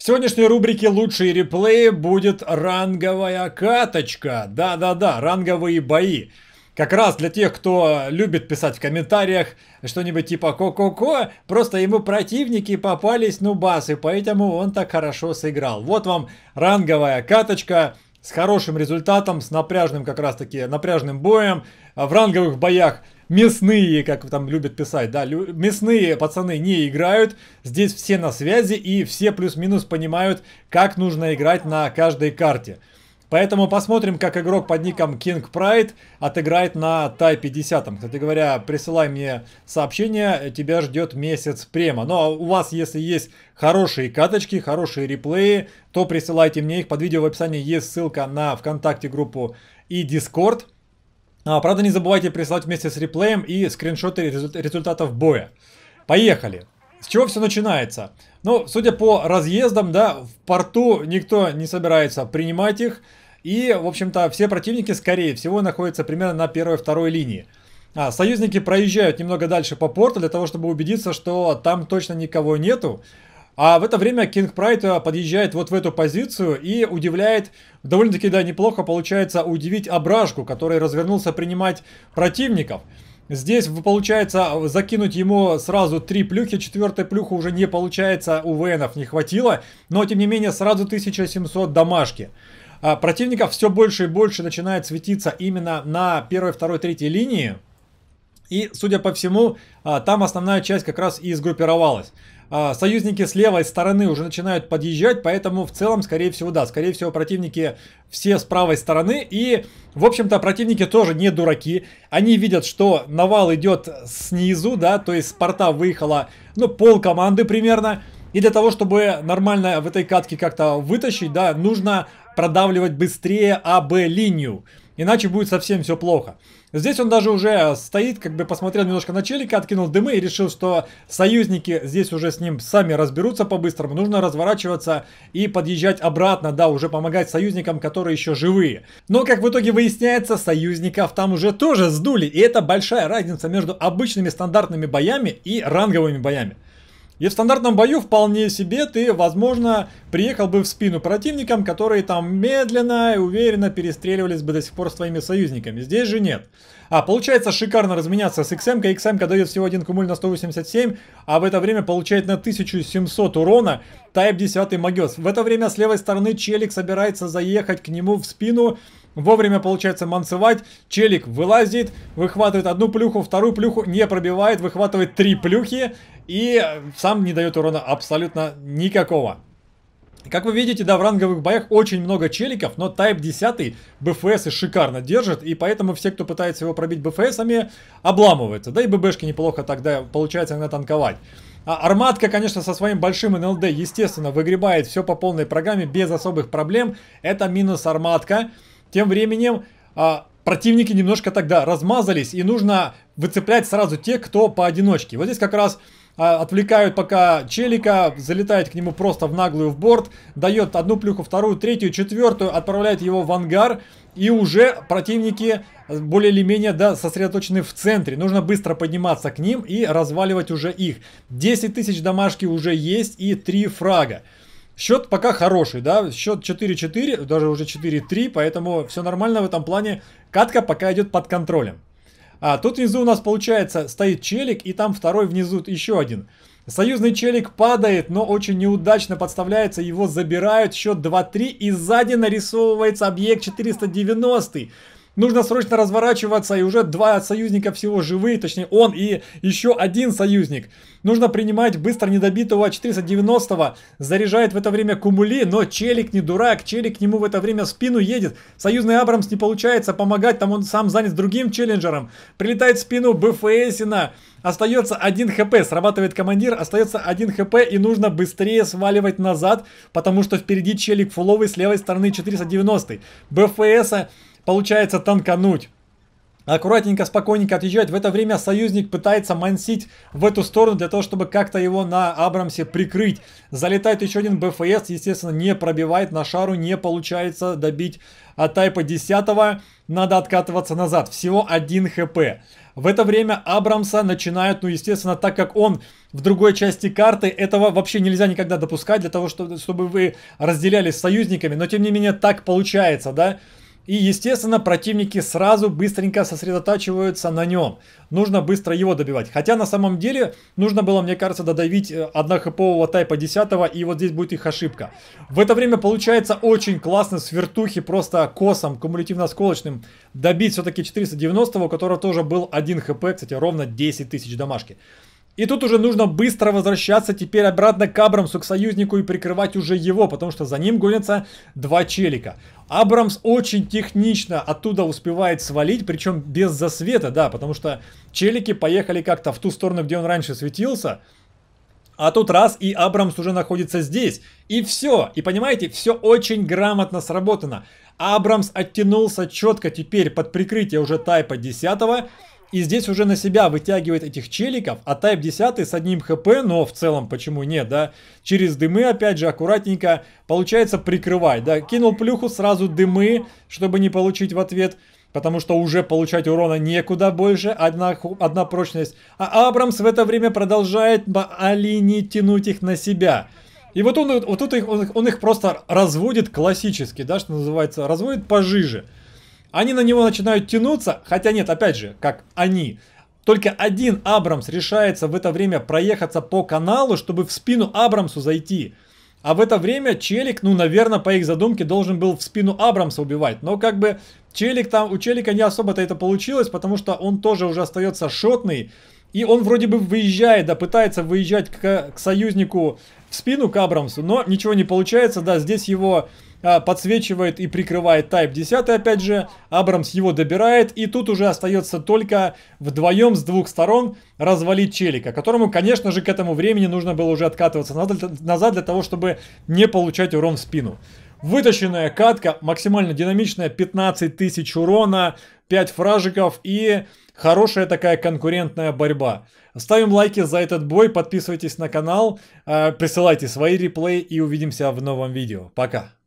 В сегодняшней рубрике «Лучшие реплеи» будет ранговая каточка. Да-да-да, ранговые бои. Как раз для тех, кто любит писать в комментариях что-нибудь типа «Ко-ко-ко», просто ему противники попались нубасы, поэтому он так хорошо сыграл. Вот вам ранговая каточка – с хорошим результатом, с напряжным как раз таки, напряжным боем. А, в ранговых боях мясные, как там любят писать, да, мясные пацаны не играют. Здесь все на связи и все плюс-минус понимают, как нужно играть на каждой карте. Поэтому посмотрим, как игрок под ником King Pride отыграет на Тай 50. Кстати говоря, присылай мне сообщение, тебя ждет месяц према. Но ну, а у вас, если есть хорошие каточки, хорошие реплеи, то присылайте мне их. Под видео в описании есть ссылка на ВКонтакте группу и дискорд. А, правда, не забывайте присылать вместе с реплеем и скриншоты результатов боя. Поехали! С чего все начинается? Ну, судя по разъездам, да, в порту никто не собирается принимать их. И, в общем-то, все противники, скорее всего, находятся примерно на первой-второй линии. А, союзники проезжают немного дальше по порту для того, чтобы убедиться, что там точно никого нету. А в это время Кинг Прайд подъезжает вот в эту позицию и удивляет, довольно-таки, да, неплохо получается удивить Абрашку, который развернулся принимать противников. Здесь получается закинуть ему сразу три плюхи, четвертой плюха уже не получается, у ВНов не хватило, но тем не менее сразу 1700 домашки. А противников все больше и больше начинает светиться именно на первой, второй, третьей линии. И, судя по всему, а, там основная часть как раз и сгруппировалась. А, союзники с левой стороны уже начинают подъезжать, поэтому в целом, скорее всего, да, скорее всего, противники все с правой стороны. И, в общем-то, противники тоже не дураки. Они видят, что навал идет снизу, да, то есть с порта выехала, ну, пол команды примерно. И для того, чтобы нормально в этой катке как-то вытащить, да, нужно продавливать быстрее АБ линию иначе будет совсем все плохо. Здесь он даже уже э, стоит, как бы посмотрел немножко на челика, откинул дымы и решил, что союзники здесь уже с ним сами разберутся по-быстрому. Нужно разворачиваться и подъезжать обратно, да, уже помогать союзникам, которые еще живые. Но, как в итоге выясняется, союзников там уже тоже сдули. И это большая разница между обычными стандартными боями и ранговыми боями. И в стандартном бою вполне себе ты, возможно, приехал бы в спину противникам, которые там медленно и уверенно перестреливались бы до сих пор с твоими союзниками. Здесь же нет. А, получается шикарно разменяться с XM, XM дает всего один кумуль на 187, а в это время получает на 1700 урона Type 10 Магес. В это время с левой стороны Челик собирается заехать к нему в спину, Вовремя получается манцевать. Челик вылазит, выхватывает одну плюху, вторую плюху не пробивает, выхватывает три плюхи и сам не дает урона абсолютно никакого. Как вы видите, да, в ранговых боях очень много челиков, но Тайп 10 БФС шикарно держит, и поэтому все, кто пытается его пробить БФСами, обламываются. Да и ББшки неплохо тогда получается иногда танковать. А арматка, конечно, со своим большим НЛД, естественно, выгребает все по полной программе без особых проблем. Это минус арматка. Тем временем а, противники немножко тогда размазались, и нужно выцеплять сразу те, кто поодиночке. Вот здесь как раз а, отвлекают пока Челика, залетает к нему просто в наглую в борт, дает одну плюху, вторую, третью, четвертую, отправляет его в ангар, и уже противники э, более или менее да, сосредоточены в центре. Нужно быстро подниматься к ним и разваливать уже их. 10 тысяч домашки уже есть и 3 фрага. Счет пока хороший, да, счет 4-4, даже уже 4-3, поэтому все нормально в этом плане. Катка пока идет под контролем. А тут внизу у нас получается стоит челик, и там второй внизу еще один. Союзный челик падает, но очень неудачно подставляется, его забирают, счет 2-3, и сзади нарисовывается объект 490 нужно срочно разворачиваться, и уже два союзника всего живые, точнее он и еще один союзник. Нужно принимать быстро недобитого 490-го, заряжает в это время кумули, но Челик не дурак, Челик к нему в это время спину едет. Союзный Абрамс не получается помогать, там он сам занят другим челленджером. Прилетает в спину БФСина, остается 1 хп, срабатывает командир, остается 1 хп и нужно быстрее сваливать назад, потому что впереди Челик фуловый с левой стороны 490. БФСа получается танкануть аккуратненько, спокойненько отъезжать. В это время союзник пытается мансить в эту сторону для того, чтобы как-то его на Абрамсе прикрыть. Залетает еще один БФС, естественно, не пробивает на шару, не получается добить от тайпа 10 -го. Надо откатываться назад, всего 1 хп. В это время Абрамса начинают, ну естественно, так как он в другой части карты, этого вообще нельзя никогда допускать для того, чтобы, чтобы вы разделялись с союзниками. Но тем не менее так получается, да? И, естественно, противники сразу быстренько сосредотачиваются на нем. Нужно быстро его добивать. Хотя, на самом деле, нужно было, мне кажется, додавить э, однохипового тайпа 10 и вот здесь будет их ошибка. В это время получается очень классно с вертухи, просто косом, кумулятивно-сколочным добить все-таки 490, у которого тоже был 1 хп, кстати, ровно 10 тысяч домашки. И тут уже нужно быстро возвращаться теперь обратно к Абрамсу, к союзнику и прикрывать уже его, потому что за ним гонятся два челика. Абрамс очень технично оттуда успевает свалить, причем без засвета, да, потому что челики поехали как-то в ту сторону, где он раньше светился, а тут раз, и Абрамс уже находится здесь. И все. И понимаете, все очень грамотно сработано. Абрамс оттянулся четко теперь под прикрытие уже тайпа 10 и здесь уже на себя вытягивает этих челиков, а тайп 10 с одним хп, но в целом почему нет, да, через дымы опять же аккуратненько получается прикрывать, да, кинул плюху сразу дымы, чтобы не получить в ответ, потому что уже получать урона некуда больше, одна, одна прочность. А Абрамс в это время продолжает на Алине тянуть их на себя. И вот он, вот тут их, он, он их просто разводит классически, да, что называется, разводит пожиже. Они на него начинают тянуться, хотя нет, опять же, как они. Только один Абрамс решается в это время проехаться по каналу, чтобы в спину Абрамсу зайти. А в это время Челик, ну, наверное, по их задумке должен был в спину Абрамса убивать. Но как бы Челик там, у Челика не особо-то это получилось, потому что он тоже уже остается шотный. И он вроде бы выезжает, да, пытается выезжать к, к союзнику в спину к Абрамсу, но ничего не получается, да, здесь его а, подсвечивает и прикрывает Type 10, опять же. Абрамс его добирает, и тут уже остается только вдвоем с двух сторон развалить Челика, которому, конечно же, к этому времени нужно было уже откатываться назад для того, чтобы не получать урон в спину. Вытащенная катка, максимально динамичная, 15 тысяч урона, 5 фражиков и хорошая такая конкурентная борьба. Ставим лайки за этот бой, подписывайтесь на канал, а, присылайте свои реплеи и увидимся в новом видео. Пока!